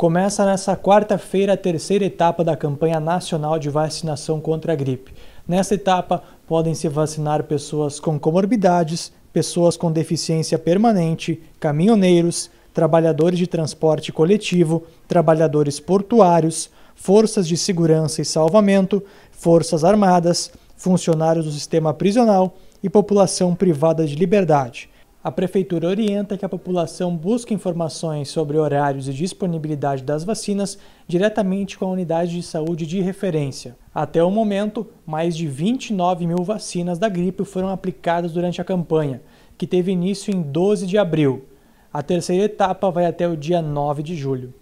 Começa nesta quarta-feira a terceira etapa da campanha nacional de vacinação contra a gripe. Nessa etapa, podem se vacinar pessoas com comorbidades, pessoas com deficiência permanente, caminhoneiros, trabalhadores de transporte coletivo, trabalhadores portuários, forças de segurança e salvamento, forças armadas, funcionários do sistema prisional e população privada de liberdade. A Prefeitura orienta que a população busque informações sobre horários e disponibilidade das vacinas diretamente com a unidade de saúde de referência. Até o momento, mais de 29 mil vacinas da gripe foram aplicadas durante a campanha, que teve início em 12 de abril. A terceira etapa vai até o dia 9 de julho.